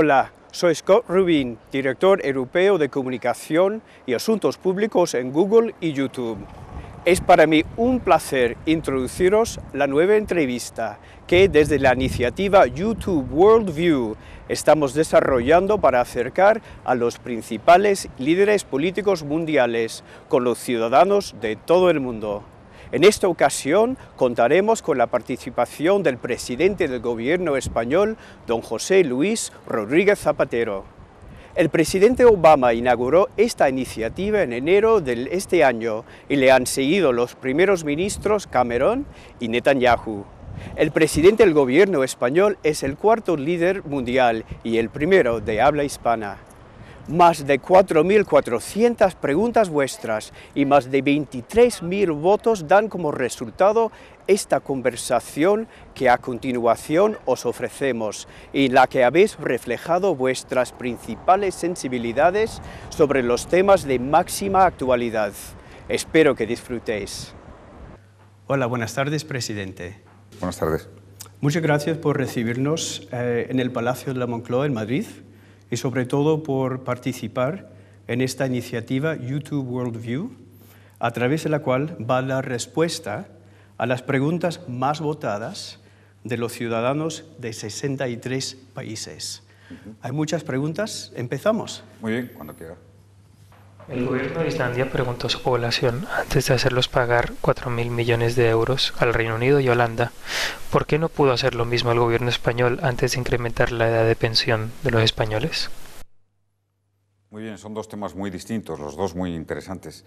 Hola, soy Scott Rubin, director europeo de comunicación y asuntos públicos en Google y YouTube. Es para mí un placer introduciros la nueva entrevista que desde la iniciativa YouTube Worldview estamos desarrollando para acercar a los principales líderes políticos mundiales con los ciudadanos de todo el mundo. En esta ocasión contaremos con la participación del presidente del gobierno español, don José Luis Rodríguez Zapatero. El presidente Obama inauguró esta iniciativa en enero de este año y le han seguido los primeros ministros Cameron y Netanyahu. El presidente del gobierno español es el cuarto líder mundial y el primero de habla hispana más de 4.400 preguntas vuestras y más de 23.000 votos dan como resultado esta conversación que a continuación os ofrecemos, en la que habéis reflejado vuestras principales sensibilidades sobre los temas de máxima actualidad. Espero que disfrutéis. Hola, buenas tardes, presidente. Buenas tardes. Muchas gracias por recibirnos eh, en el Palacio de la Moncloa, en Madrid, y sobre todo por participar en esta iniciativa YouTube Worldview, a través de la cual va la respuesta a las preguntas más votadas de los ciudadanos de 63 países. Hay muchas preguntas, empezamos. Muy bien, cuando quiera. El gobierno de Islandia preguntó a su población, antes de hacerlos pagar 4.000 millones de euros al Reino Unido y Holanda, ¿por qué no pudo hacer lo mismo el gobierno español antes de incrementar la edad de pensión de los españoles? Muy bien, son dos temas muy distintos, los dos muy interesantes.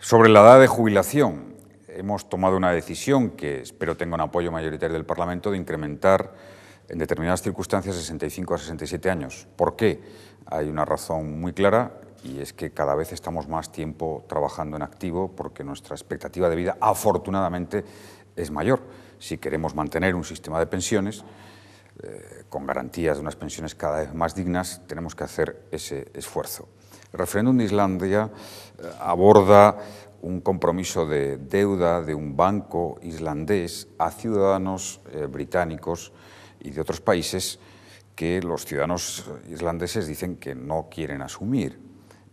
Sobre la edad de jubilación, hemos tomado una decisión que espero tenga un apoyo mayoritario del Parlamento de incrementar en determinadas circunstancias 65 a 67 años. ¿Por qué? Hay una razón muy clara y es que cada vez estamos más tiempo trabajando en activo porque nuestra expectativa de vida afortunadamente es mayor. Si queremos mantener un sistema de pensiones eh, con garantías de unas pensiones cada vez más dignas, tenemos que hacer ese esfuerzo. El referéndum de Islandia eh, aborda un compromiso de deuda de un banco islandés a ciudadanos eh, británicos y de otros países que los ciudadanos islandeses dicen que no quieren asumir.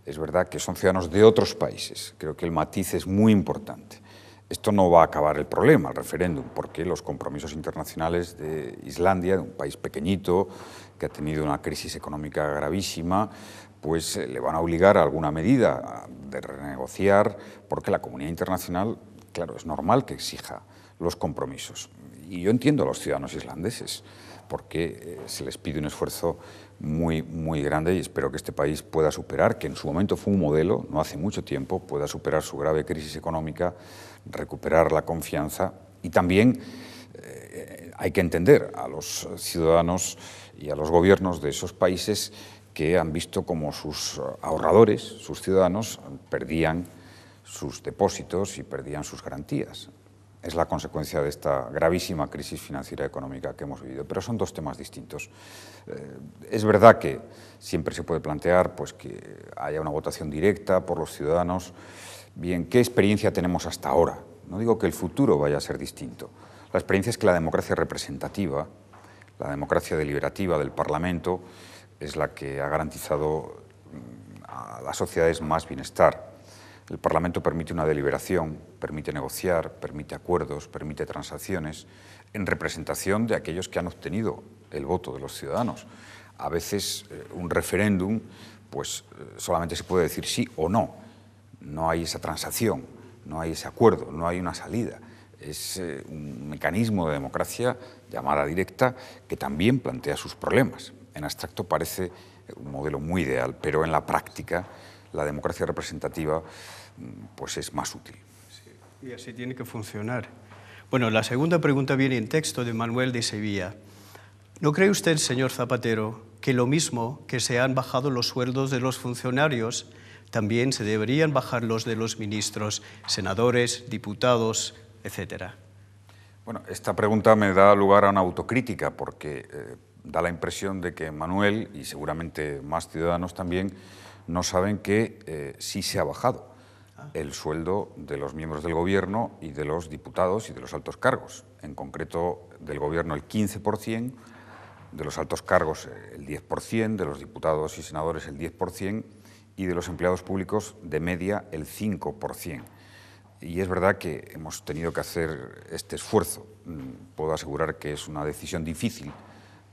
Es verdad que son ciudadanos de otros países. Creo que el matiz es muy importante. Esto no va a acabar el problema, el referéndum, porque los compromisos internacionales de Islandia, de un país pequeñito que ha tenido una crisis económica gravísima, pues eh, le van a obligar a alguna medida de renegociar, porque la comunidad internacional, claro, es normal que exija los compromisos. Y yo entiendo a los ciudadanos islandeses, porque eh, se les pide un esfuerzo muy, muy grande y espero que este país pueda superar, que en su momento fue un modelo, no hace mucho tiempo, pueda superar su grave crisis económica, recuperar la confianza y también eh, hay que entender a los ciudadanos y a los gobiernos de esos países que han visto como sus ahorradores, sus ciudadanos, perdían sus depósitos y perdían sus garantías es la consecuencia de esta gravísima crisis financiera y económica que hemos vivido. Pero son dos temas distintos. Eh, es verdad que siempre se puede plantear pues, que haya una votación directa por los ciudadanos. Bien, ¿qué experiencia tenemos hasta ahora? No digo que el futuro vaya a ser distinto. La experiencia es que la democracia representativa, la democracia deliberativa del Parlamento, es la que ha garantizado mm, a las sociedades más bienestar. El Parlamento permite una deliberación permite negociar, permite acuerdos, permite transacciones, en representación de aquellos que han obtenido el voto de los ciudadanos. A veces eh, un referéndum pues eh, solamente se puede decir sí o no. No hay esa transacción, no hay ese acuerdo, no hay una salida. Es eh, un mecanismo de democracia llamada directa que también plantea sus problemas. En abstracto parece un modelo muy ideal, pero en la práctica la democracia representativa mm, pues es más útil. Y así tiene que funcionar. Bueno, la segunda pregunta viene en texto de Manuel de Sevilla. ¿No cree usted, señor Zapatero, que lo mismo que se han bajado los sueldos de los funcionarios, también se deberían bajar los de los ministros, senadores, diputados, etcétera? Bueno, esta pregunta me da lugar a una autocrítica porque eh, da la impresión de que Manuel y seguramente más ciudadanos también no saben que eh, sí se ha bajado el sueldo de los miembros del Gobierno y de los diputados y de los altos cargos. En concreto, del Gobierno el 15%, de los altos cargos eh, el 10%, de los diputados y senadores el 10% y de los empleados públicos de media el 5%. Y es verdad que hemos tenido que hacer este esfuerzo. Mm, puedo asegurar que es una decisión difícil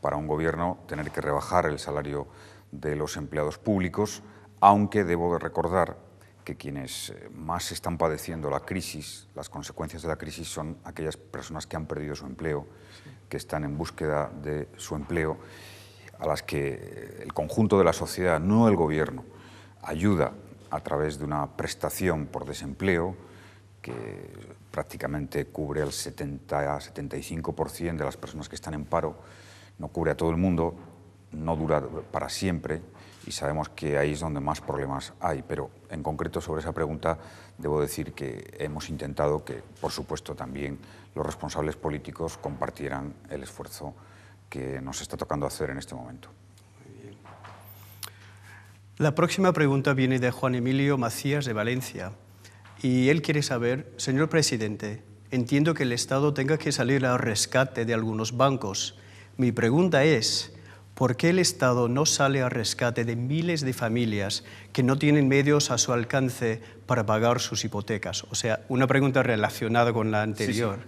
para un gobierno tener que rebajar el salario de los empleados públicos, aunque debo de recordar que quienes eh, más están padeciendo la crisis, las consecuencias de la crisis son aquellas personas que han perdido su empleo, que están en búsqueda de su empleo, a las que eh, el conjunto de la sociedad, no el gobierno, ayuda a través de una prestación por desempleo que prácticamente cubre el 70-75% de las personas que están en paro, no cubre a todo el mundo, no dura para siempre, y sabemos que ahí es donde más problemas hay. Pero en concreto sobre esa pregunta debo decir que hemos intentado que, por supuesto, también los responsables políticos compartieran el esfuerzo que nos está tocando hacer en este momento. La próxima pregunta viene de Juan Emilio Macías de Valencia y él quiere saber, señor presidente, entiendo que el Estado tenga que salir al rescate de algunos bancos. Mi pregunta es, ¿Por qué el Estado no sale al rescate de miles de familias que no tienen medios a su alcance para pagar sus hipotecas? O sea, una pregunta relacionada con la anterior.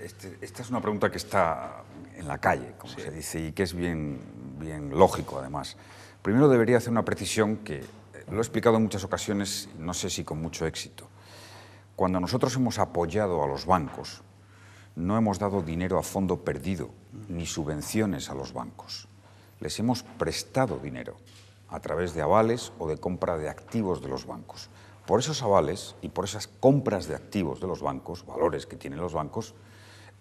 Este, esta es una pregunta que está en la calle, como se dice, y que es bien, bien lógico, además. Primero debería hacer una precisión que eh, lo he explicado en muchas ocasiones, no sé si con mucho éxito. Cuando nosotros hemos apoyado a los bancos, no hemos dado dinero a fondo perdido, ni subvenciones a los bancos les hemos prestado dinero a través de avales o de compra de activos de los bancos. Por esos avales y por esas compras de activos de los bancos, valores que tienen los bancos,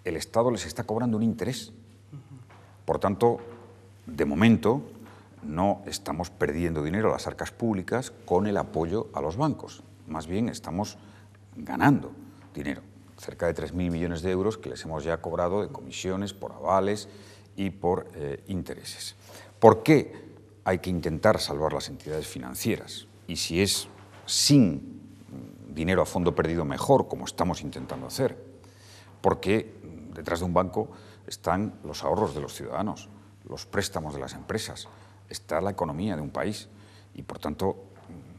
el Estado les está cobrando un interés. Por tanto, de momento no estamos perdiendo dinero a las arcas públicas con el apoyo a los bancos. Más bien estamos ganando dinero, cerca de 3.000 millones de euros que les hemos ya cobrado de comisiones, por avales y por eh, intereses. ¿Por qué hay que intentar salvar las entidades financieras? Y si es sin dinero a fondo perdido mejor, como estamos intentando hacer, porque detrás de un banco están los ahorros de los ciudadanos, los préstamos de las empresas, está la economía de un país y por tanto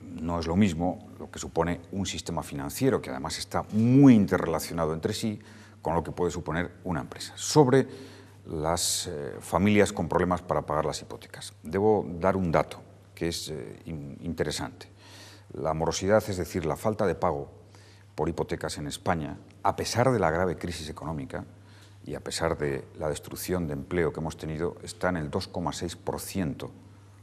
no es lo mismo lo que supone un sistema financiero que además está muy interrelacionado entre sí con lo que puede suponer una empresa. Sobre las eh, familias con problemas para pagar las hipotecas. Debo dar un dato que es eh, interesante. La morosidad, es decir, la falta de pago por hipotecas en España, a pesar de la grave crisis económica y a pesar de la destrucción de empleo que hemos tenido, está en el 2,6%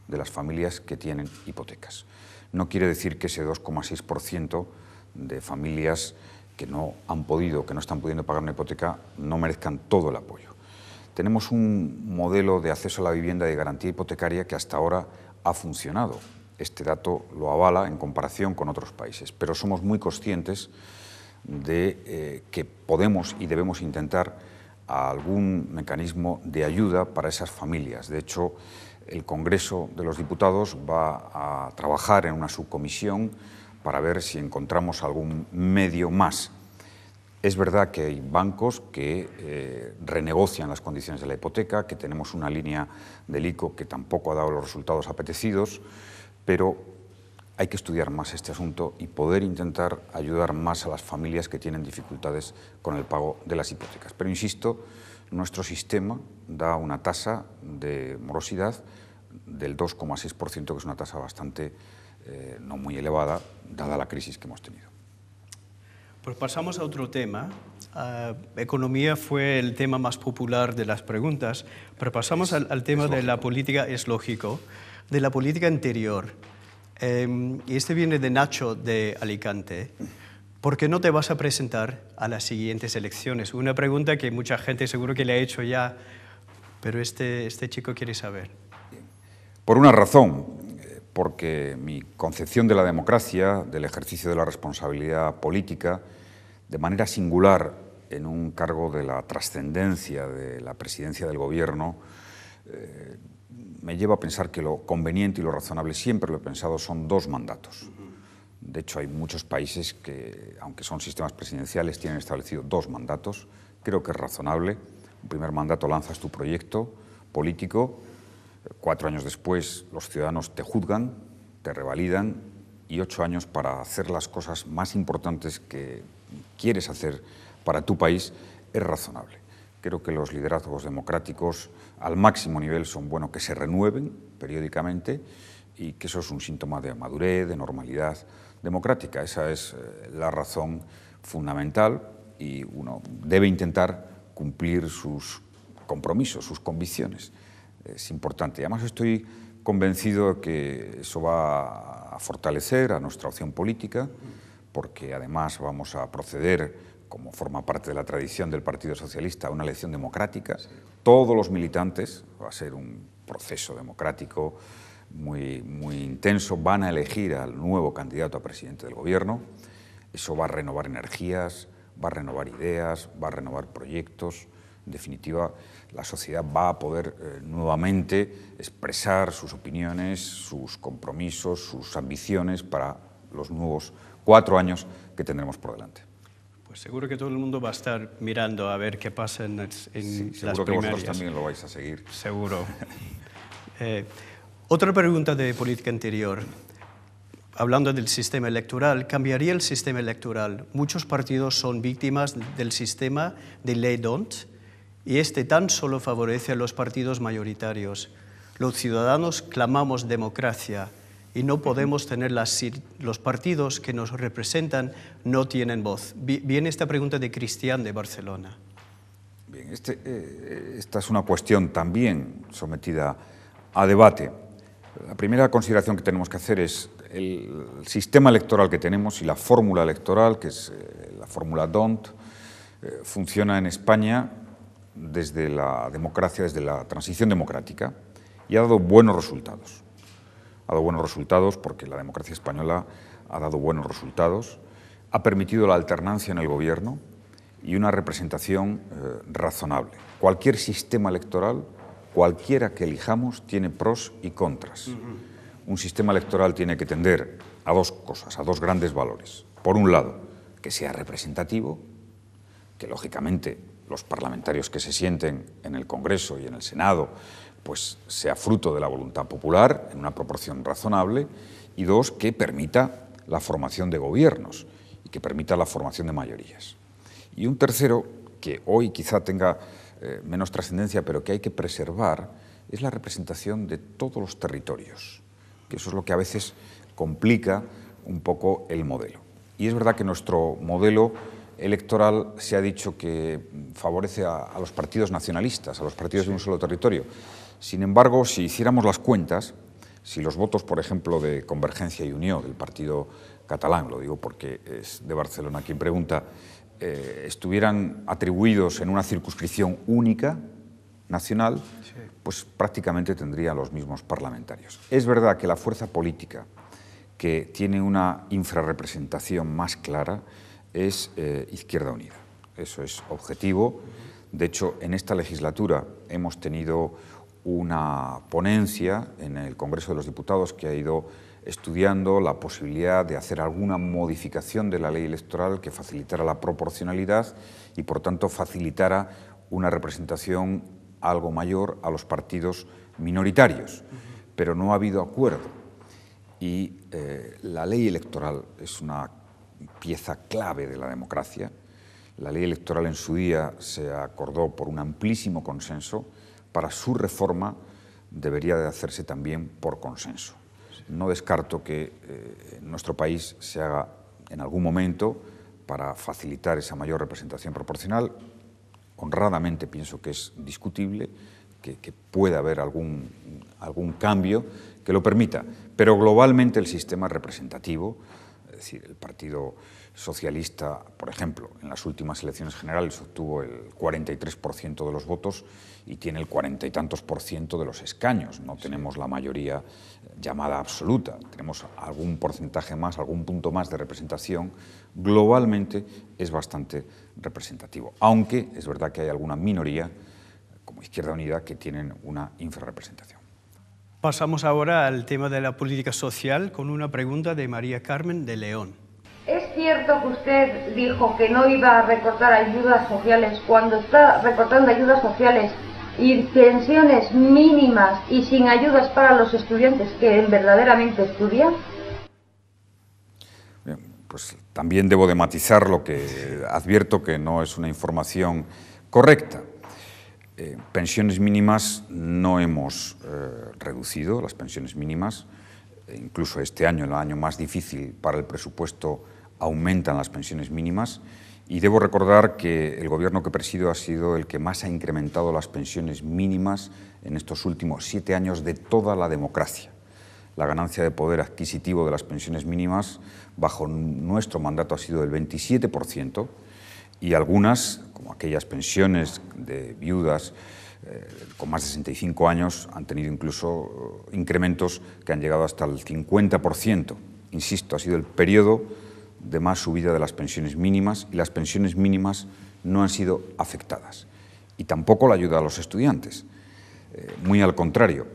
de las familias que tienen hipotecas. No quiere decir que ese 2,6% de familias que no han podido, que no están pudiendo pagar una hipoteca, no merezcan todo el apoyo tenemos un modelo de acceso a la vivienda de garantía hipotecaria que hasta ahora ha funcionado. Este dato lo avala en comparación con otros países, pero somos muy conscientes de eh, que podemos y debemos intentar algún mecanismo de ayuda para esas familias. De hecho, el Congreso de los Diputados va a trabajar en una subcomisión para ver si encontramos algún medio más es verdad que hay bancos que eh, renegocian las condiciones de la hipoteca, que tenemos una línea del ICO que tampoco ha dado los resultados apetecidos, pero hay que estudiar más este asunto y poder intentar ayudar más a las familias que tienen dificultades con el pago de las hipotecas. Pero insisto, nuestro sistema da una tasa de morosidad del 2,6%, que es una tasa bastante eh, no muy elevada, dada la crisis que hemos tenido. Pues pasamos a otro tema. Ah, economía fue el tema más popular de las preguntas, pero pasamos al, tema de la política, es lógico, de la política interior. Em, y este viene de Nacho de Alicante. ¿Por qué no te vas a presentar a las siguientes elecciones? Una pregunta que mucha gente seguro que le ha hecho ya, pero este, este chico quiere saber. Por una razón, porque mi concepción de la democracia, del ejercicio de la responsabilidad política, de manera singular en un cargo de la trascendencia de la presidencia del gobierno, eh, me lleva a pensar que lo conveniente y lo razonable, siempre lo he pensado, son dos mandatos. De hecho, hay muchos países que, aunque son sistemas presidenciales, tienen establecido dos mandatos. Creo que es razonable. Un primer mandato lanzas tu proyecto político Cuatro años después, los ciudadanos te juzgan, te revalidan y ocho años para hacer las cosas más importantes que quieres hacer para tu país es razonable. Creo que los liderazgos democráticos al máximo nivel son buenos que se renueven periódicamente y que eso es un síntoma de madurez, de normalidad democrática. Esa es eh, la razón fundamental y uno debe intentar cumplir sus compromisos, sus convicciones es importante. Además estoy convencido de que eso va a fortalecer a nuestra opción política, porque además vamos a proceder, como forma parte de la tradición del Partido Socialista, a una elección democrática. Todos los militantes, va a ser un proceso democrático muy, muy intenso, van a elegir al nuevo candidato a presidente del Gobierno. Eso va a renovar energías, va a renovar ideas, va a renovar proyectos. En definitiva, la sociedad va a poder eh, nuevamente expresar sus opiniones, sus compromisos, sus ambiciones para los nuevos cuatro años que tendremos por delante. Pues seguro que todo el mundo va a estar mirando a ver qué pasa en, en las Seguro que vosotros también lo vais a seguir. Seguro. Eh, otra pregunta de política interior. Hablando del sistema electoral, ¿cambiaría el sistema electoral? Muchos partidos son víctimas del sistema de ley don't, y este tan solo favorece a los partidos mayoritarios. Los ciudadanos clamamos democracia y no podemos tener las, los partidos que nos representan no tienen voz. Viene esta pregunta de Cristian de Barcelona. Bien, este, eh, esta es una cuestión también sometida a debate. La primera consideración que tenemos que hacer es el sistema electoral que tenemos y la fórmula electoral, que es eh, la fórmula DONT, eh, funciona en España desde la democracia, desde la transición democrática, y ha dado buenos resultados. Ha dado buenos resultados porque la democracia española ha dado buenos resultados, ha permitido la alternancia en el gobierno y una representación eh, razonable. Cualquier sistema electoral, cualquiera que elijamos, tiene pros y contras. Un sistema electoral tiene que tender a dos cosas, a dos grandes valores. Por un lado, que sea representativo, que lógicamente los parlamentarios que se sienten en el Congreso y en el Senado pues sea fruto de la voluntad popular en una proporción razonable y dos que permita la formación de gobiernos y que permita la formación de mayorías. Y un tercero que hoy quizá tenga eh, menos trascendencia pero que hay que preservar es la representación de todos los territorios, que eso es lo que a veces complica un poco el modelo. Y es verdad que nuestro modelo electoral se ha dicho que favorece a, los partidos nacionalistas, a los partidos de un solo territorio. Sin embargo, si hiciéramos las cuentas, si los votos, por ejemplo, de Convergencia y Unión, del partido catalán, lo digo porque es de Barcelona quien pregunta, eh, estuvieran atribuidos en una circunscripción única nacional, pues prácticamente tendría los mismos parlamentarios. Es verdad que la fuerza política que tiene una infrarrepresentación más clara es eh, Izquierda Unida. Eso es objetivo. De hecho, en esta legislatura hemos tenido una ponencia en el Congreso de los Diputados que ha ido estudiando la posibilidad de hacer alguna modificación de la ley electoral que facilitara la proporcionalidad y, por tanto, facilitara una representación algo mayor a los partidos minoritarios. Pero no ha habido acuerdo y eh, la ley electoral es una pieza clave de la democracia. La ley electoral en su día se acordó por un amplísimo consenso, para su reforma debería de hacerse también por consenso. No descarto que eh, nuestro país se haga en algún momento para facilitar esa mayor representación proporcional. Honradamente pienso que es discutible, que, que pueda haber algún, algún cambio que lo permita, pero globalmente el sistema representativo decir, el Partido Socialista, por ejemplo, en las últimas elecciones generales obtuvo el 43% de los votos y tiene el cuarenta y tantos por ciento de los escaños. No tenemos la mayoría eh, llamada absoluta, tenemos algún porcentaje más, algún punto más de representación. Globalmente es bastante representativo, aunque es verdad que hay alguna minoría, como Izquierda Unida, que tienen una infrarrepresentación. Pasamos ahora al tema de la política social con una pregunta de María Carmen de León. ¿Es cierto que usted dijo que no iba a recortar ayudas sociales cuando está recortando ayudas sociales y pensiones mínimas y sin ayudas para los estudiantes que verdaderamente estudian? pues también debo de matizar lo que advierto que no es una información correcta. Eh, pensiones mínimas no hemos eh, reducido las pensiones mínimas. E incluso este año, el año más difícil para el presupuesto, aumentan las pensiones mínimas. Y debo recordar que el gobierno que presido ha sido el que más ha incrementado las pensiones mínimas en estos últimos siete años de toda la democracia. La ganancia de poder adquisitivo de las pensiones mínimas bajo nuestro mandato ha sido del 27% y algunas como aquellas pensiones de viudas eh, con más de 65 años, han tenido incluso eh, incrementos que han llegado hasta el 50%. Insisto, ha sido el periodo de más subida de las pensiones mínimas y las pensiones mínimas no han sido afectadas. Y tampoco la ayuda a los estudiantes. Eh, muy al contrario,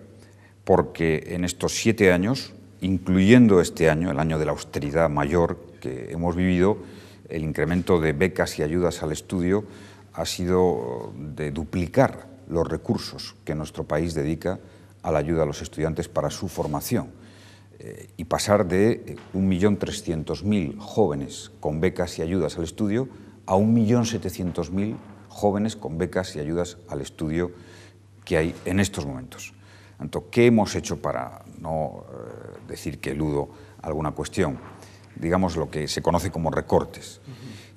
porque en estos siete años, incluyendo este año, el año de la austeridad mayor que hemos vivido, el incremento de becas y ayudas al estudio ha sido de duplicar los recursos que nuestro país dedica a la ayuda a los estudiantes para su formación eh, y pasar de 1.300.000 eh, jóvenes con becas y ayudas al estudio a 1.700.000 jóvenes con becas y ayudas al estudio que hay en estos momentos. ¿Qué hemos hecho para no eh, decir que eludo alguna cuestión? digamos, lo que se conoce como recortes.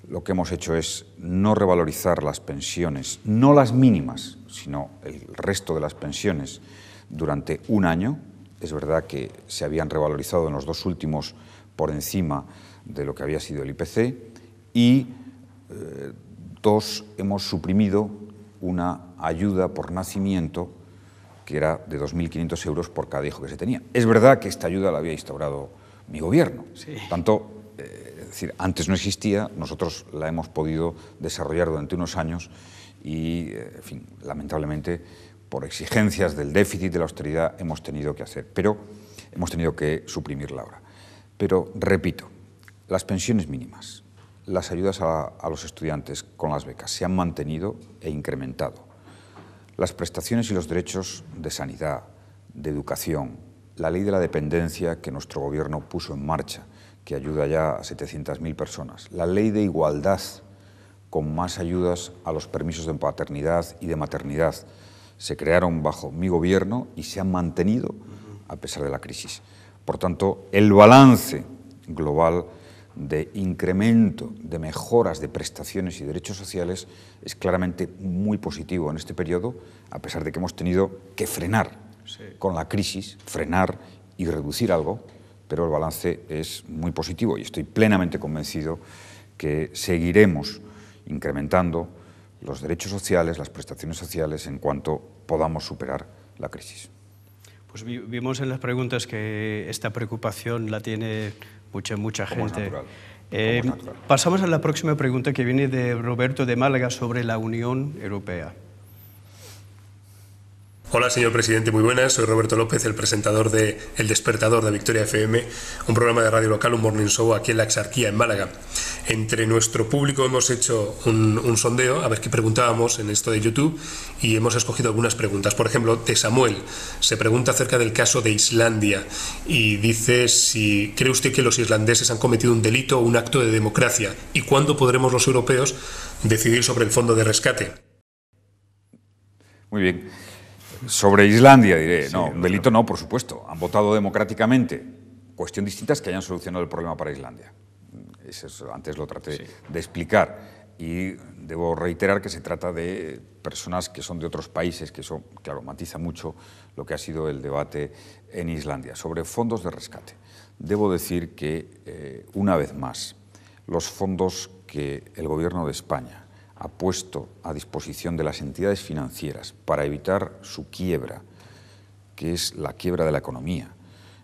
Lo que hemos hecho es no revalorizar las pensiones, no las mínimas, sino el resto de las pensiones durante un año. Es verdad que se habían revalorizado en los dos últimos por encima de lo que había sido el IPC y eh, dos, hemos suprimido una ayuda por nacimiento que era de 2.500 euros por cada hijo que se tenía. Es verdad que esta ayuda la había instaurado mi gobierno. Tanto, eh, decir, antes no existía, nosotros la hemos podido desarrollar durante unos años y, eh, lamentablemente, por exigencias del déficit de la austeridad hemos tenido que hacer, pero hemos tenido que suprimirla ahora. Pero, repito, las pensiones mínimas, las ayudas a, a los estudiantes con las becas se han mantenido e incrementado. Las prestaciones y los derechos de sanidad, de educación, la ley de la dependencia que nuestro gobierno puso en marcha, que ayuda ya a 700.000 personas, la ley de igualdad con más ayudas a los permisos de paternidad y de maternidad. Se crearon bajo mi gobierno y se han mantenido a pesar de la crisis. Por tanto, el balance global de incremento, de mejoras de prestaciones y derechos sociales es claramente muy positivo en este periodo, a pesar de que hemos tenido que frenar con la crisis, frenar y reducir algo, pero el balance es muy positivo y estoy plenamente convencido que seguiremos incrementando los derechos sociales, las prestaciones sociales, en cuanto podamos superar la crisis. Pues vimos en las preguntas que esta preocupación la tiene mucha, mucha gente. Eh, pasamos a la próxima pregunta que viene de Roberto de Málaga sobre la Unión Europea. Hola, señor presidente, muy buenas. Soy Roberto López, el presentador de El Despertador de Victoria FM, un programa de radio local, un morning show aquí en la Exarquía, en Málaga. Entre nuestro público hemos hecho un, un sondeo a ver qué preguntábamos en esto de YouTube y hemos escogido algunas preguntas. Por ejemplo, de Samuel se pregunta acerca del caso de Islandia y dice si cree usted que los islandeses han cometido un delito o un acto de democracia y cuándo podremos los europeos decidir sobre el fondo de rescate. Muy bien. Sobre Islandia diré, no, un delito no, por supuesto. Han votado democráticamente. Cuestión distinta es que hayan solucionado el problema para Islandia. Eso, antes lo traté de explicar. Y debo reiterar que se trata de personas que son de otros países, que eso, claro, matiza mucho lo que ha sido el debate en Islandia. Sobre fondos de rescate, debo decir que, eh, una vez más, los fondos que el Gobierno de España ha puesto a disposición de las entidades financieras para evitar su quiebra, que es la quiebra de la economía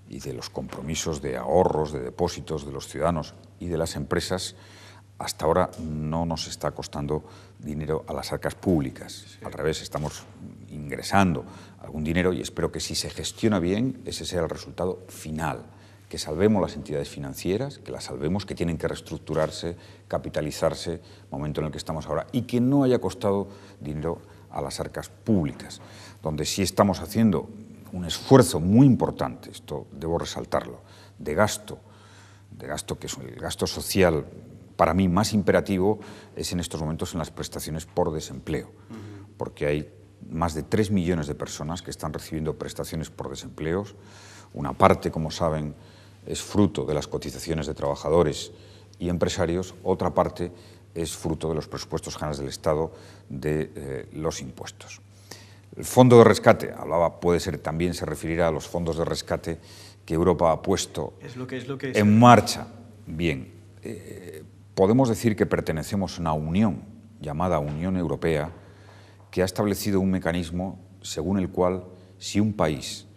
y de los compromisos de ahorros, de depósitos de los ciudadanos y de las empresas, hasta ahora no nos está costando dinero a las arcas públicas. Al revés, estamos ingresando algún dinero y espero que si se gestiona bien, ese sea el resultado final que salvemos las entidades financieras, que las salvemos, que tienen que reestructurarse, capitalizarse, momento en el que estamos ahora, y que no haya costado dinero a las arcas públicas, donde sí estamos haciendo un esfuerzo muy importante, esto debo resaltarlo, de gasto, de gasto que es el gasto social para mí más imperativo es en estos momentos en las prestaciones por desempleo, porque hay más de 3 millones de personas que están recibiendo prestaciones por desempleo, una parte, como saben, es fruto de las cotizaciones de trabajadores y empresarios, otra parte es fruto de los presupuestos generales del Estado de eh, los impuestos. El fondo de rescate, hablaba, puede ser también se referirá a los fondos de rescate que Europa ha puesto en marcha. Bien, eh, podemos decir que pertenecemos a una unión llamada Unión Europea que ha establecido un mecanismo según el cual si un país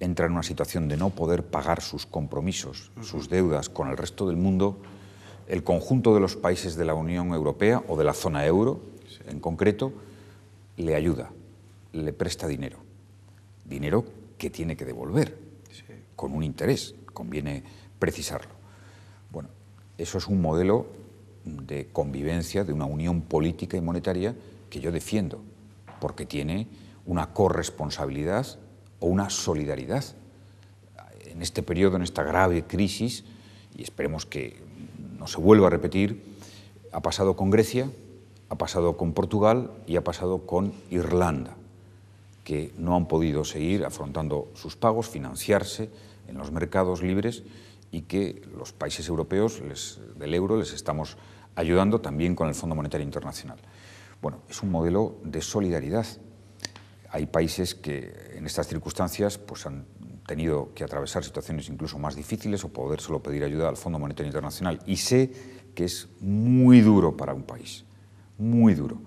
entra en una situación de no poder pagar sus compromisos, sus deudas con el resto del mundo, el conjunto de los países de la Unión Europea o de la zona euro, en concreto, le ayuda, le presta dinero. Dinero que tiene que devolver, con un interés, conviene precisarlo. Bueno, eso es un modelo de convivencia, de una unión política y monetaria que yo defiendo, porque tiene una corresponsabilidad o una solidaridad. En este periodo, en esta grave crisis, y esperemos que no se vuelva a repetir, ha pasado con Grecia, ha pasado con Portugal y ha pasado con Irlanda, que no han podido seguir afrontando sus pagos, financiarse en los mercados libres y que los países europeos del euro les estamos ayudando también con el Fondo Monetario Internacional. Bueno, es un modelo de solidaridad hay países que en estas circunstancias pues, han tenido que atravesar situaciones incluso más difíciles o poder solo pedir ayuda al Fondo Monetario Internacional. Y sé que es muy duro para un país, muy duro,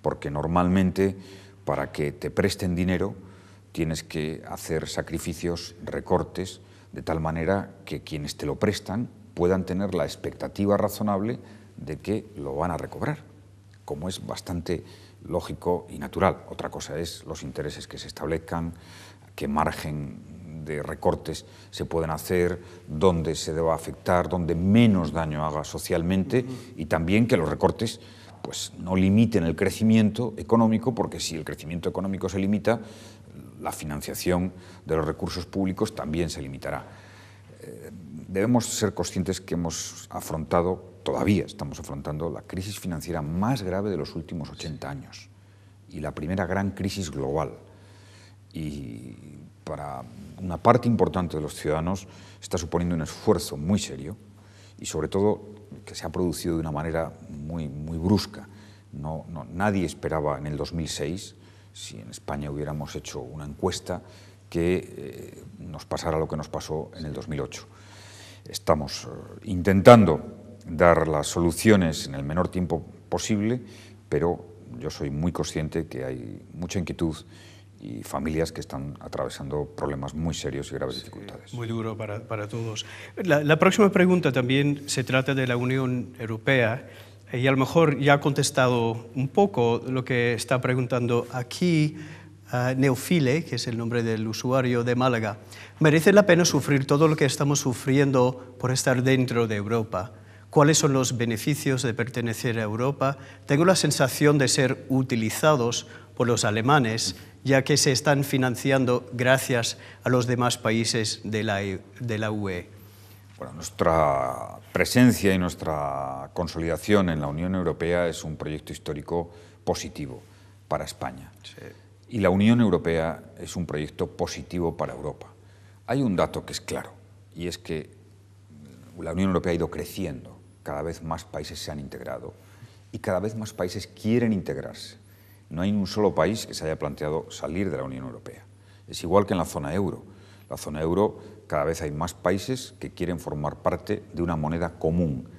porque normalmente para que te presten dinero tienes que hacer sacrificios, recortes, de tal manera que quienes te lo prestan puedan tener la expectativa razonable de que lo van a recobrar, como es bastante lógico y natural. Otra cosa es los intereses que se establezcan, qué margen de recortes se pueden hacer, dónde se deba afectar, dónde menos daño haga socialmente y también que los recortes pues no limiten el crecimiento económico, porque si el crecimiento económico se limita, la financiación de los recursos públicos también se limitará. Eh, debemos ser conscientes que hemos afrontado, todavía estamos afrontando, la crisis financiera más grave de los últimos 80 años y la primera gran crisis global. Y para una parte importante de los ciudadanos está suponiendo un esfuerzo muy serio y sobre todo que se ha producido de una manera muy, muy brusca. nadie esperaba en el 2006, si en España hubiéramos hecho una encuesta, que eh, nos pasara lo que nos pasó en el 2008. Estamos eh, intentando dar las soluciones en el menor tiempo posible, pero yo soy muy consciente que hay mucha inquietud y familias que están atravesando problemas muy serios y graves dificultades. Muy duro para, para todos. la, próxima pregunta también se trata de la Unión Europea y a lo mejor ya ha contestado un poco lo que está preguntando aquí. Neofile, que es el nombre del usuario de Málaga, merece la pena sufrir todo lo que estamos sufriendo por estar dentro de Europa. ¿Cuáles son los beneficios de pertenecer a Europa? Tengo la sensación de ser utilizados por los alemanes, ya que se están financiando gracias a los demás países de la, e, de la UE. Bueno, nuestra presencia y nuestra consolidación en la Unión Europea es un proyecto histórico positivo para España. Sí. Y la Unión Europea es un proyecto positivo para Europa. Hay un dato que es claro, y es que la Unión Europea ha ido creciendo, cada vez más países se han integrado y cada vez más países quieren integrarse. No hay un solo país que se haya planteado salir de la Unión Europea. Es igual que en la zona euro. La zona euro cada vez hay más países que quieren formar parte de una moneda común,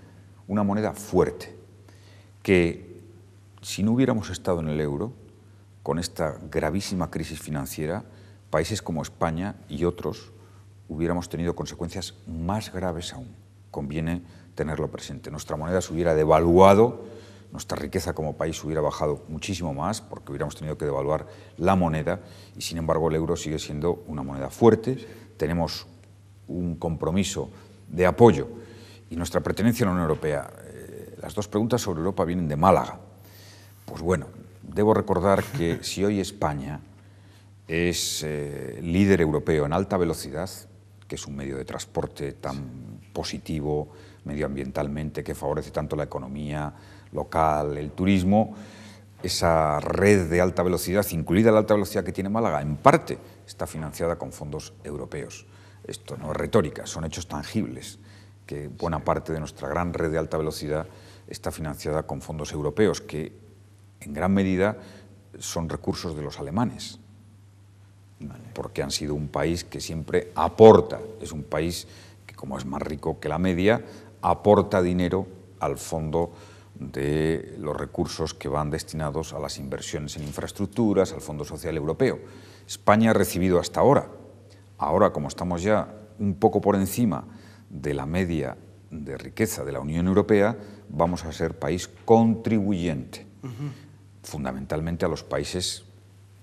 una moneda fuerte, que si no hubiéramos estado en el euro, con esta gravísima crisis financiera, países como España y otros hubiéramos tenido consecuencias más graves aún. Conviene tenerlo presente. Nuestra moneda se hubiera devaluado, nuestra riqueza como país hubiera bajado muchísimo más porque hubiéramos tenido que devaluar la moneda y sin embargo el euro sigue siendo una moneda fuerte. Tenemos un compromiso de apoyo y nuestra pertenencia a la Unión Europea. Eh, las dos preguntas sobre Europa vienen de Málaga. Pues bueno, Debo recordar que si hoy España es eh, líder europeo en alta velocidad, que es un medio de transporte tan positivo medioambientalmente, que favorece tanto la economía local, el turismo, esa red de alta velocidad, incluida la alta velocidad que tiene Málaga, en parte está financiada con fondos europeos. Esto no es retórica, son hechos tangibles, que buena parte de nuestra gran red de alta velocidad está financiada con fondos europeos, que en gran medida son recursos de los alemanes, porque han sido un país que siempre aporta, es un país que como es más rico que la media, aporta dinero al fondo de los recursos que van destinados a las inversiones en infraestructuras, al Fondo Social Europeo. España ha recibido hasta ahora, ahora como estamos ya un poco por encima de la media de riqueza de la Unión Europea, vamos a ser país contribuyente fundamentalmente a los países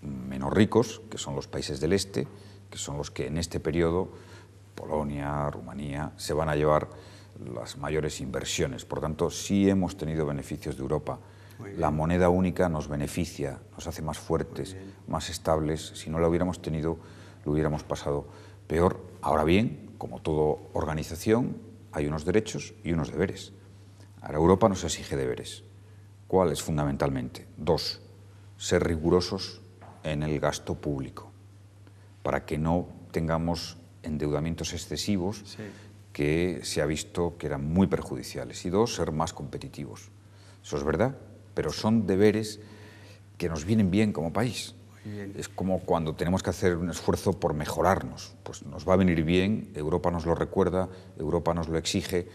menos ricos, que son los países del este, que son los que en este periodo, Polonia, Rumanía, se van a llevar las mayores inversiones. Por tanto, si hemos tenido beneficios de Europa. La moneda única nos beneficia, nos hace más fuertes, más estables. Si no la hubiéramos tenido, lo hubiéramos pasado peor. Ahora bien, como toda organización, hay unos derechos y unos deberes. Ahora Europa nos exige deberes. ¿Cuáles fundamentalmente? Dos, ser rigurosos en el gasto público, para que no tengamos endeudamientos excesivos que se ha visto que eran muy perjudiciales. Y dos, ser más competitivos. Eso es verdad, pero son deberes que nos vienen bien como país. Es como cuando tenemos que hacer un esfuerzo por mejorarnos. Pues nos va a venir bien, Europa nos lo recuerda, Europa nos lo exige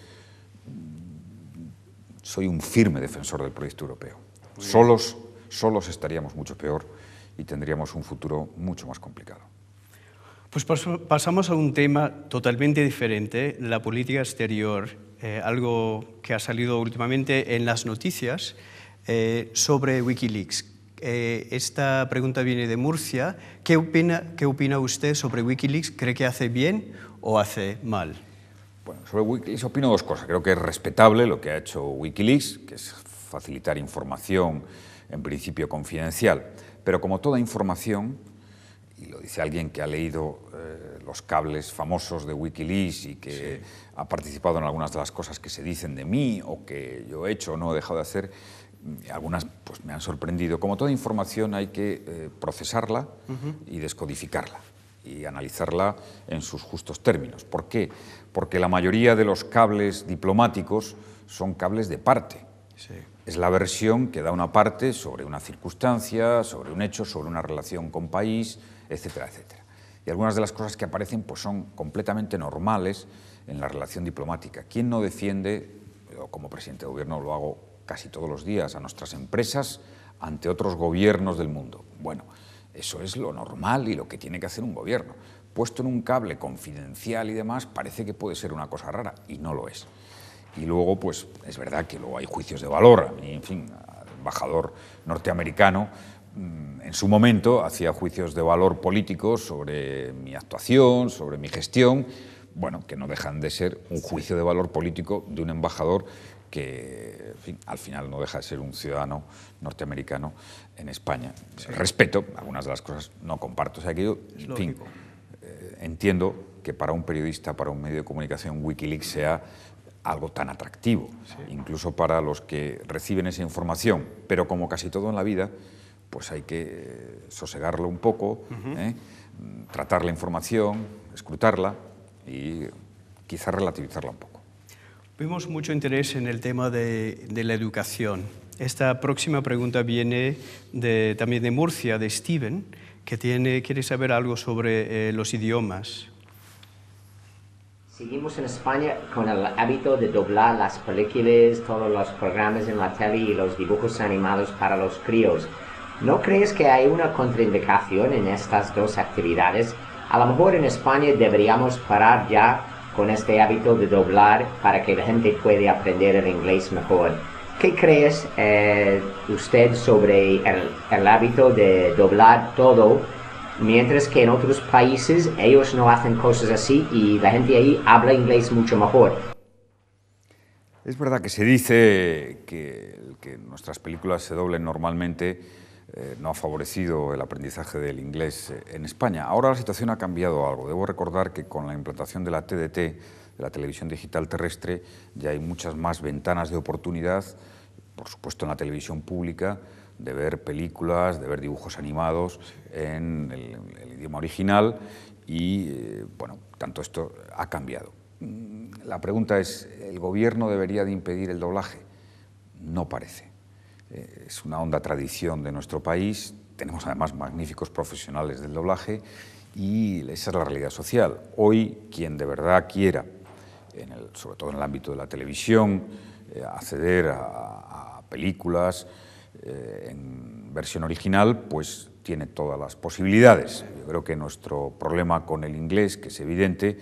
soy un firme defensor del proyecto europeo. Solos, solos estaríamos mucho peor y tendríamos un futuro mucho más complicado. Pues pasamos a un tema totalmente diferente, la política exterior, eh, algo que ha salido últimamente en las noticias eh, sobre Wikileaks. Eh, esta pregunta viene de Murcia. ¿Qué opina usted sobre Wikileaks? ¿Cree que hace bien o hace mal? Bueno, sobre Wikileaks opino dos cosas. Creo que es respetable lo que ha hecho Wikileaks, que es facilitar información en principio confidencial. Pero como toda información, y lo dice alguien que ha leído eh, los cables famosos de Wikileaks y que ha participado en algunas de las cosas que se dicen de mí o que yo he hecho o no he dejado de hacer, mm, algunas pues, me han sorprendido. Como toda información hay que eh, procesarla y descodificarla y analizarla en sus justos términos. ¿Por qué? Porque la mayoría de los cables diplomáticos son cables de parte. Es la versión que da una parte sobre una circunstancia, sobre un hecho, sobre una relación con país, etcétera, etcétera. Y algunas de las cosas que aparecen pues, son completamente normales en la relación diplomática. ¿Quién no defiende, yo como presidente de gobierno lo hago casi todos los días, a nuestras empresas ante otros gobiernos del mundo? Bueno, eso es lo normal y lo que tiene que hacer un gobierno. Puesto en un cable confidencial y demás, parece que puede ser una cosa rara y no lo es. Y luego, pues es verdad que luego hay juicios de valor. en fin, embajador norteamericano mm, en su momento hacía juicios de valor político sobre mi actuación, sobre mi gestión, bueno, que no dejan de ser un juicio de valor político de un embajador que al final no deja de ser un ciudadano norteamericano en España. Respeto, algunas de las cosas no comparto. O sea, que eh, entiendo que para un periodista, para un medio de comunicación, Wikileaks sea algo tan atractivo, incluso para los que reciben esa información. Pero como casi todo en la vida, pues hay que eh, sosegarlo un poco, ¿eh? tratar la información, escrutarla y quizá relativizarla un poco. Vimos mucho interés en el tema de la educación. Esta próxima pregunta viene también de Murcia, de Steven, que tiene, quiere saber algo sobre eh, los idiomas. Seguimos en España con el hábito de doblar las películas, todos los programas en la tele y los dibujos animados para los críos. ¿No crees que hay una contraindicación en estas dos actividades? A lo mejor en España deberíamos parar ya con este hábito de doblar para que la gente pueda aprender el inglés mejor. ¿Qué crees eh, usted sobre el, hábito de doblar todo, mientras que en otros países ellos no hacen cosas así y la gente ahí habla inglés mucho mejor? Es verdad que se dice que, nuestras películas se doblen normalmente eh, no ha favorecido el aprendizaje del inglés en España. Ahora la situación ha cambiado algo. Debo recordar que con la implantación de la TDT de la televisión digital terrestre ya hay muchas más ventanas de oportunidad, por supuesto en la televisión pública, de ver películas, de ver dibujos animados en el, idioma original y, eh, bueno, tanto esto ha cambiado. Mm, la pregunta es, ¿el gobierno debería de impedir el doblaje? No parece. Eh, es una honda tradición de nuestro país, tenemos además magníficos profesionales del doblaje y esa es la realidad social. Hoy quien de verdad quiera el, sobre todo en el ámbito de la televisión, eh, acceder a, películas eh, en versión original, pues tiene todas las posibilidades. Yo creo que nuestro problema con el inglés, que es evidente,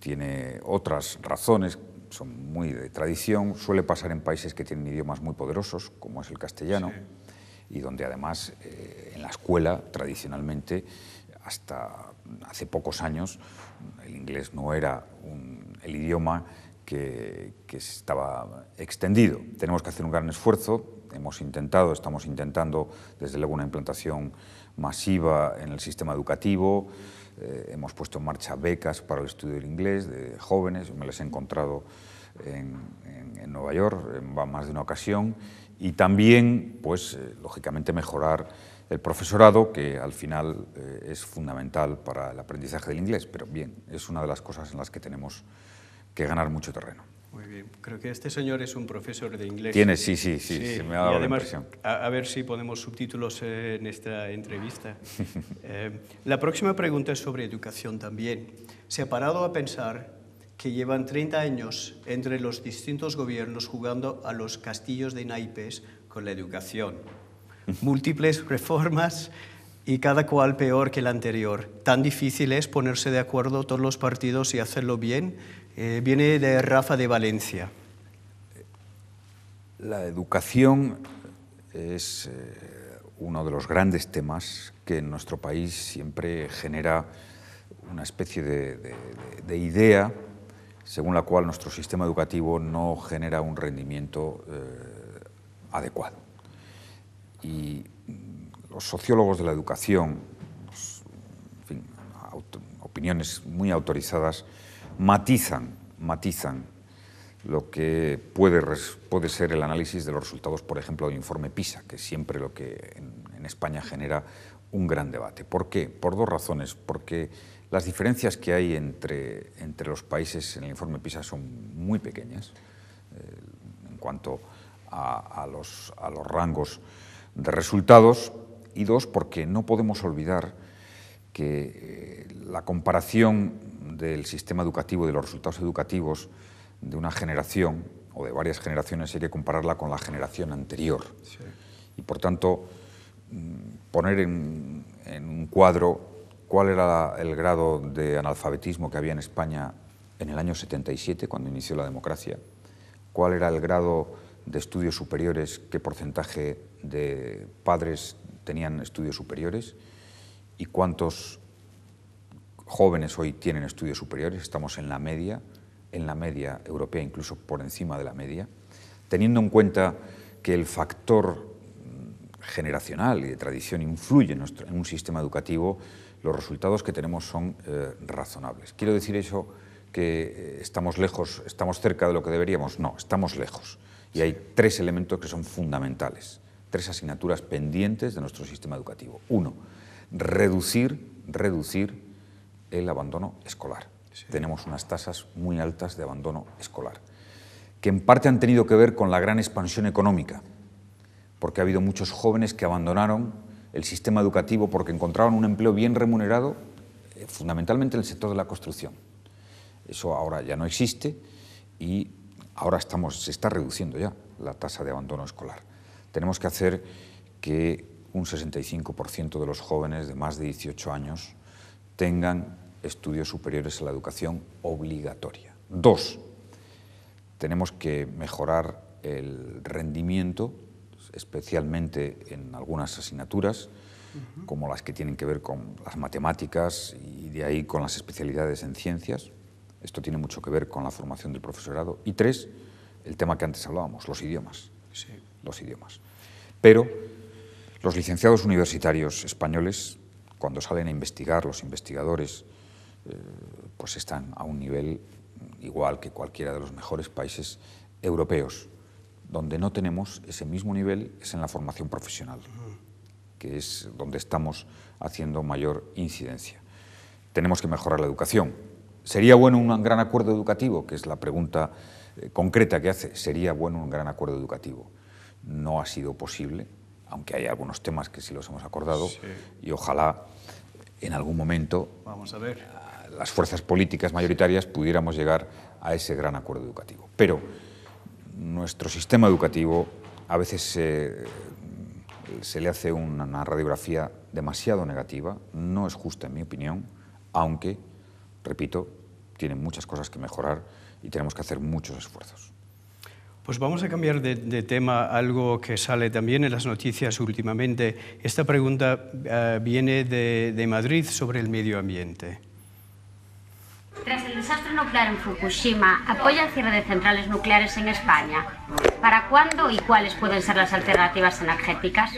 tiene otras razones, son muy de tradición, suele pasar en países que tienen idiomas muy poderosos, como es el castellano, y donde además eh, en la escuela tradicionalmente hasta hace pocos años el inglés no era un el idioma que, estaba extendido. Tenemos que hacer un gran esfuerzo, hemos intentado, estamos intentando desde luego una implantación masiva en el sistema educativo, eh, hemos puesto en marcha becas para el estudio del inglés de jóvenes, me las he encontrado en, Nueva York en más de una ocasión, y también, pues, eh, lógicamente, mejorar el profesorado, que al final eh, es fundamental para el aprendizaje del inglés, pero bien, es una de las cosas en las que tenemos que ganar mucho terreno. Muy bien. Creo que este señor es un profesor de inglés. Tiene, sí, sí, sí, se me ha dado la impresión. A, ver si ponemos subtítulos eh, en esta entrevista. Eh, la próxima pregunta es sobre educación también. Se ha parado a pensar que llevan 30 años entre los distintos gobiernos jugando a los castillos de naipes con la educación. Múltiples reformas, y cada cual peor que el anterior. Tan difícil es ponerse de acuerdo todos los partidos y hacerlo bien. Eh, viene de Rafa de Valencia. La educación es eh, uno de los grandes temas que en nuestro país siempre genera una especie de, idea según la cual nuestro sistema educativo no genera un rendimiento eh, adecuado. Y los sociólogos de la educación, opiniones muy autorizadas, matizan, matizan lo que puede, puede ser el análisis de los resultados, por ejemplo, del informe PISA, que es siempre lo que en, España genera un gran debate. ¿Por qué? Por dos razones. Porque las diferencias que hay entre, entre los países en el informe PISA son muy pequeñas eh, en cuanto a los rangos de resultados y dos, porque no podemos olvidar que eh, la comparación del sistema educativo, de los resultados educativos de una generación o de varias generaciones, hay que compararla con la generación anterior. Y por tanto, mm, poner en, en un cuadro cuál era el grado de analfabetismo que había en España en el año 77, cuando inició la democracia, cuál era el grado de estudios superiores, qué porcentaje de padres tenían estudios superiores y cuántos jóvenes hoy tienen estudios superiores. Estamos en la media, en la media europea, incluso por encima de la media, teniendo en cuenta que el factor mm, generacional y de tradición influye en, un sistema educativo, los resultados que tenemos son eh, razonables. Quiero decir eso que eh, estamos lejos, estamos cerca de lo que deberíamos. No, estamos lejos. Y hay tres elementos que son fundamentales tres asignaturas pendientes de nuestro sistema educativo. Uno, reducir, reducir el abandono escolar. Tenemos unas tasas muy altas de abandono escolar, que en parte han tenido que ver con la gran expansión económica, porque ha habido muchos jóvenes que abandonaron el sistema educativo porque encontraban un empleo bien remunerado, eh, fundamentalmente en el sector de la construcción. Eso ahora ya no existe y ahora estamos, se está reduciendo ya la tasa de abandono escolar. Tenemos que hacer que un 65% de los jóvenes de más de 18 años tengan estudios superiores a la educación obligatoria. Dos, tenemos que mejorar el rendimiento, especialmente en algunas asignaturas, como las que tienen que ver con las matemáticas y de ahí con las especialidades en ciencias. Esto tiene mucho que ver con la formación del profesorado. Y tres, el tema que antes hablábamos, los idiomas. Sí. Los idiomas. Pero los licenciados universitarios españoles, cuando salen a investigar, los investigadores, eh, pues están a un nivel igual que cualquiera de los mejores países europeos. Donde no tenemos ese mismo nivel es en la formación profesional, que es donde estamos haciendo mayor incidencia. Tenemos que mejorar la educación. ¿Sería bueno un gran acuerdo educativo? Que es la pregunta eh, concreta que hace. ¿Sería bueno un gran acuerdo educativo? no ha sido posible, aunque hay algunos temas que sí los hemos acordado, y ojalá en algún momento Vamos a ver. Ah, las fuerzas políticas mayoritarias pudiéramos llegar a ese gran acuerdo educativo. Pero nuestro sistema educativo a veces se, le hace una, una radiografía demasiado negativa, no es justa en mi opinión, aunque, repito, tiene muchas cosas que mejorar y tenemos que hacer muchos esfuerzos. Pues vamos a cambiar de, tema algo que sale también en las noticias últimamente. Esta pregunta eh, viene de, Madrid sobre el medio ambiente. Tras el desastre nuclear en Fukushima, apoya el cierre de centrales nucleares en España. ¿Para cuándo y cuáles pueden ser las alternativas energéticas?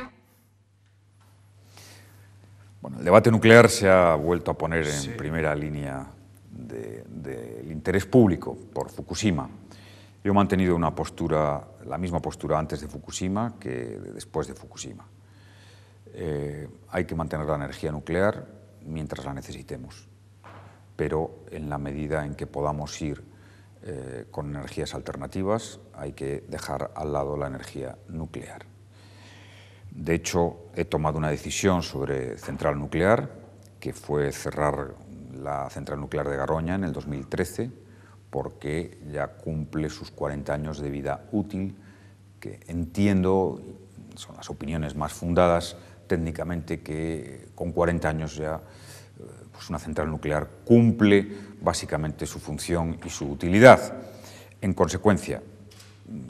Bueno, el debate nuclear se ha vuelto a poner en primera línea del interés público por Fukushima yo he mantenido una postura, la misma postura antes de Fukushima que después de Fukushima. Eh, hay que mantener la energía nuclear mientras la necesitemos, pero en la medida en que podamos ir eh, con energías alternativas, hay que dejar al lado la energía nuclear. De hecho, he tomado una decisión sobre central nuclear, que fue cerrar la central nuclear de Garoña en el 2013 porque ya cumple sus 40 años de vida útil, que entiendo, son las opiniones más fundadas técnicamente, que con 40 años ya eh, pues una central nuclear cumple básicamente su función y su utilidad. En consecuencia,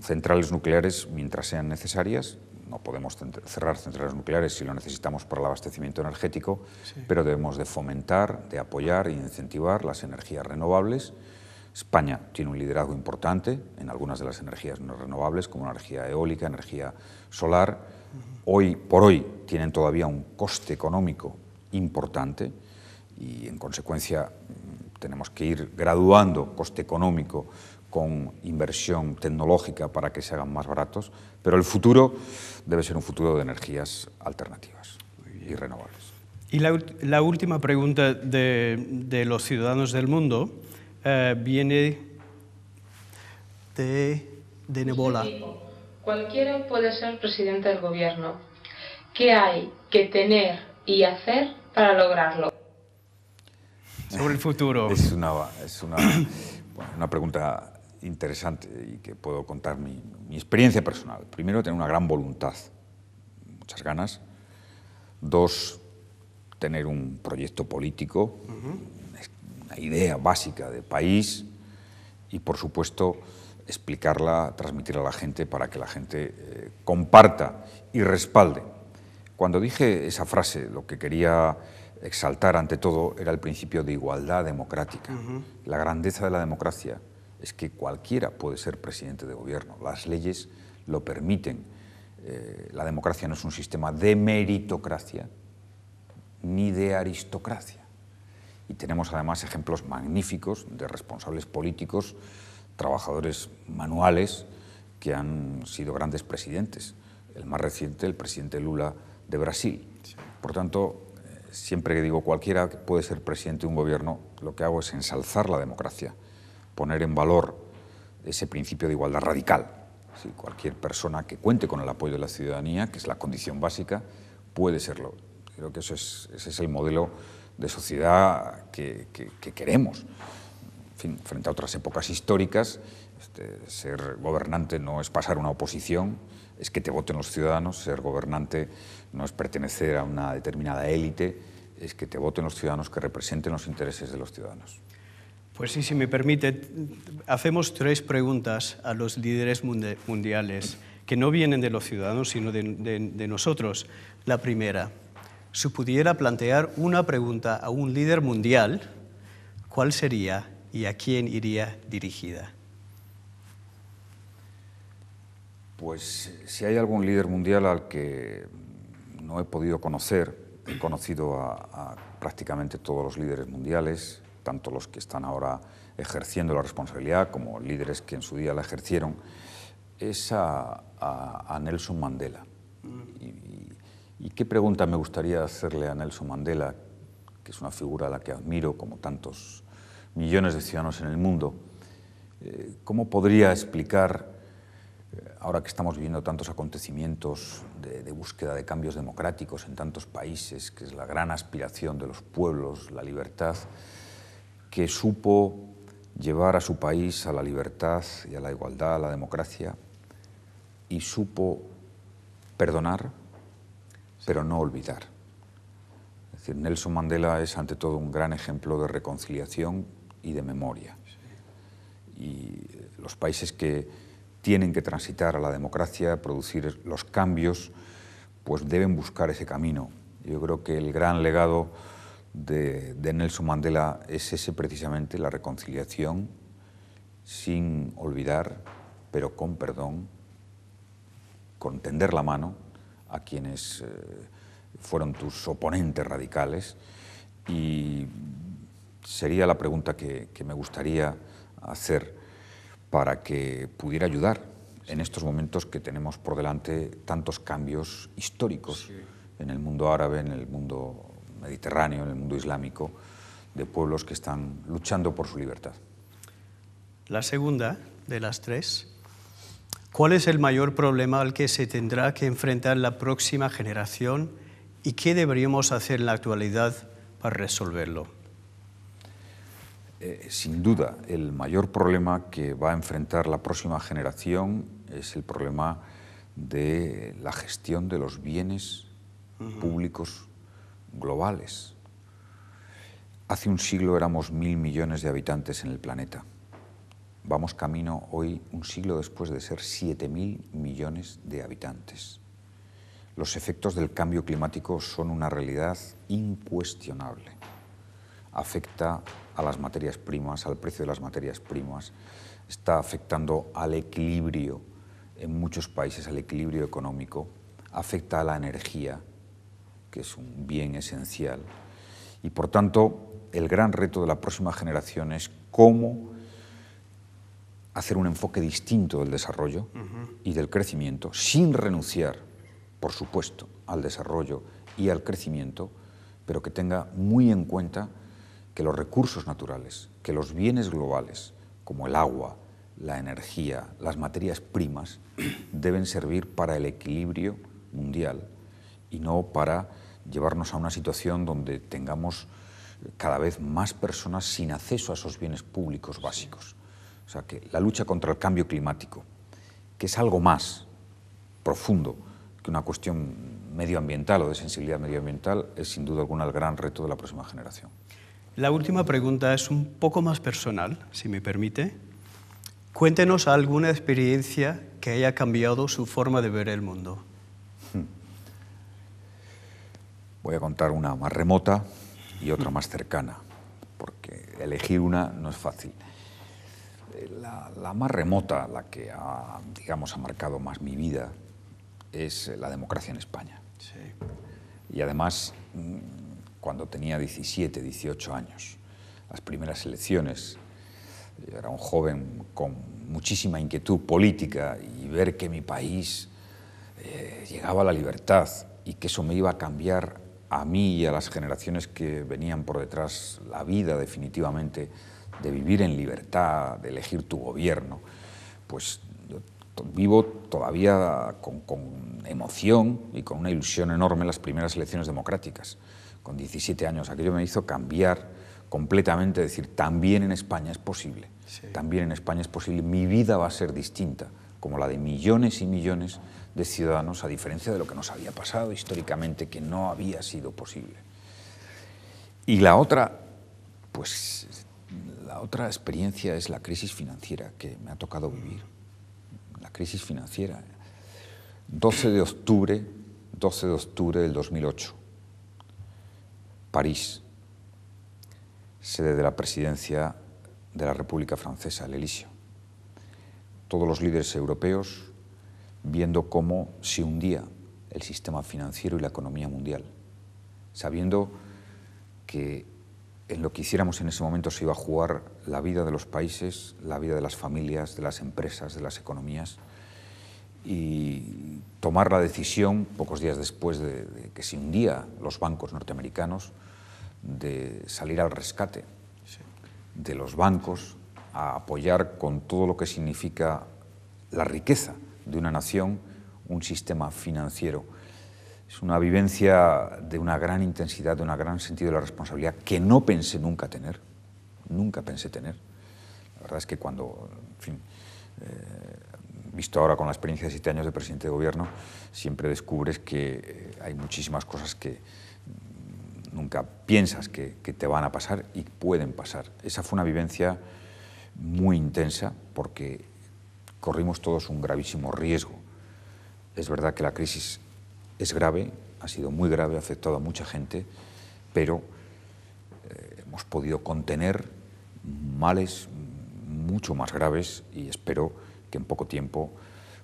centrales nucleares, mientras sean necesarias, no podemos cerrar centrales nucleares si lo necesitamos para el abastecimiento energético, pero debemos de fomentar, de apoyar e incentivar las energías renovables España tiene un liderazgo importante en algunas de las energías no renovables, como energía eólica, energía solar. Hoy por hoy tienen todavía un coste económico importante y, en consecuencia, mm, tenemos que ir graduando coste económico con inversión tecnológica para que se hagan más baratos, pero el futuro debe ser un futuro de energías alternativas y renovables. Y la, última pregunta de, de los ciudadanos del mundo eh, viene de, de Nebola. Cualquiera puede ser presidente del gobierno. ¿Qué hay que tener y hacer para lograrlo? Sobre el futuro. Es una, pregunta interesante y que puedo contar mi, experiencia personal. Primero, tener una gran voluntad, muchas ganas. Dos, tener un proyecto político, una idea básica de país y, por supuesto, explicarla, transmitirla a la gente para que la gente eh, comparta y respalde. Cuando dije esa frase, lo que quería exaltar ante todo era el principio de igualdad democrática. La grandeza de la democracia es que cualquiera puede ser presidente de gobierno. Las leyes lo permiten. Eh, la democracia no es un sistema de meritocracia ni de aristocracia y tenemos además ejemplos magníficos de responsables políticos, trabajadores manuales que han sido grandes presidentes. El más reciente, el presidente Lula de Brasil. Por tanto, eh, siempre que digo cualquiera que puede ser presidente de un gobierno, lo que hago es ensalzar la democracia, poner en valor ese principio de igualdad radical. Si cualquier persona que cuente con el apoyo de la ciudadanía, que es la condición básica, puede serlo. Creo que eso es, ese es el modelo de sociedad que, queremos. frente a otras épocas históricas, este, ser gobernante no es pasar una oposición, es que te voten los ciudadanos, ser gobernante no es pertenecer a una determinada élite, es que te voten los ciudadanos que representen los intereses de los ciudadanos. Pues sí, si me permite, hacemos tres preguntas a los líderes mundiales que no vienen de los ciudadanos, sino de nosotros. La primera, se pudiera plantear una pregunta a un líder mundial, ¿cuál sería y a quién iría dirigida? Pues si hay algún líder mundial al que no he podido conocer, he conocido a, prácticamente todos los líderes mundiales, tanto los que están ahora ejerciendo la responsabilidad como líderes que en su día la ejercieron, es a Nelson Mandela. ¿Y qué pregunta me gustaría hacerle a Nelson Mandela, que es una figura a la que admiro, como tantos millones de ciudadanos en el mundo? Eh, ¿Cómo podría explicar, eh, ahora que estamos viviendo tantos acontecimientos de, de, búsqueda de cambios democráticos en tantos países, que es la gran aspiración de los pueblos, la libertad, que supo llevar a su país a la libertad y a la igualdad, a la democracia, y supo perdonar? pero no olvidar. Es decir, Nelson Mandela es ante todo un gran ejemplo de reconciliación y de memoria. Y eh, los países que tienen que transitar a la democracia, producir los cambios, pues deben buscar ese camino. Yo creo que el gran legado de, de Nelson Mandela es ese precisamente, la reconciliación sin olvidar, pero con perdón, con tender la mano a quienes eh, fueron tus oponentes radicales. Y sería la pregunta que, me gustaría hacer para que pudiera ayudar en estos momentos que tenemos por delante tantos cambios históricos en el mundo árabe, en el mundo mediterráneo, en el mundo islámico, de pueblos que están luchando por su libertad. La segunda de las tres ¿Cuál es el mayor problema al que se tendrá que enfrentar la próxima generación y qué deberíamos hacer en la actualidad para resolverlo? Eh, sin duda, el mayor problema que va a enfrentar la próxima generación es el problema de la gestión de los bienes públicos globales. Hace un siglo éramos mil millones de habitantes en el planeta. Vamos camino hoy, un siglo después, de ser 7.000 millones de habitantes. Los efectos del cambio climático son una realidad incuestionable. Afecta a las materias primas, al precio de las materias primas, está afectando al equilibrio en muchos países, al equilibrio económico, afecta a la energía, que es un bien esencial. Y por tanto, el gran reto de la próxima generación es cómo hacer un enfoque distinto del desarrollo y del crecimiento, sin renunciar, por supuesto, al desarrollo y al crecimiento, pero que tenga muy en cuenta que los recursos naturales, que los bienes globales, como el agua, la energía, las materias primas, deben servir para el equilibrio mundial y no para llevarnos a una situación donde tengamos cada vez más personas sin acceso a esos bienes públicos básicos. O sea, que la lucha contra el cambio climático, que es algo más profundo que una cuestión medioambiental o de sensibilidad medioambiental, es sin duda alguna el gran reto de la próxima generación. La última pregunta es un poco más personal, si me permite. Cuéntenos alguna experiencia que haya cambiado su forma de ver el mundo. Hmm. Voy a contar una más remota y otra más cercana, porque elegir una no es fácil. Eh, la, más remota, la que ha, digamos, ha marcado más mi vida, es eh, la democracia en España. Y además, mm, cuando tenía 17, 18 años, las primeras elecciones, yo era un joven con muchísima inquietud política y ver que mi país eh, llegaba a la libertad y que eso me iba a cambiar a mí y a las generaciones que venían por detrás la vida definitivamente de vivir en libertad, de elegir tu gobierno, pues yo vivo todavía con, emoción y con una ilusión enorme las primeras elecciones democráticas. Con 17 años aquello me hizo cambiar completamente, decir, también en España es posible, también en España es posible, mi vida va a ser distinta, como la de millones y millones de ciudadanos, a diferencia de lo que nos había pasado históricamente, que no había sido posible. Y la otra, pues la otra experiencia es la crisis financiera que me ha tocado vivir. La crisis financiera. 12 de octubre, de octubre del 2008. París. Sede de la presidencia de la República Francesa, el Elíseo. Todos los líderes europeos viendo cómo se hundía el sistema financiero y la economía mundial, sabiendo que en lo que hiciéramos en ese momento se iba a jugar la vida de los países, la vida de las familias, de las empresas, de las economías. Y tomar la decisión, pocos días después de, que se hundía los bancos norteamericanos, de salir al rescate de los bancos, a apoyar con todo lo que significa la riqueza de una nación un sistema financiero es una vivencia de una gran intensidad, de un gran sentido de la responsabilidad que no pensé nunca tener, nunca pensé tener. La verdad es que cuando, en fin, eh, visto ahora con la experiencia de siete años de presidente de gobierno, siempre descubres que eh, hay muchísimas cosas que nunca piensas que te van a pasar y pueden pasar. Esa fue una vivencia muy intensa porque corrimos todos un gravísimo riesgo. Es verdad que la crisis es grave, ha sido muy grave, ha afectado a mucha gente, pero eh, hemos podido contener males mucho más graves y espero que en poco tiempo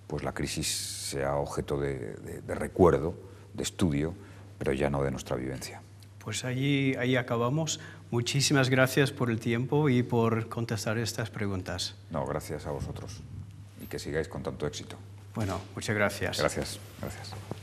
pues la crisis sea objeto de, recuerdo, de estudio, pero ya no de nuestra vivencia. Pues ahí, ahí acabamos. Muchísimas gracias por el tiempo y por contestar estas preguntas. No, gracias a vosotros y que sigáis con tanto éxito. Bueno, muchas gracias. Gracias, gracias.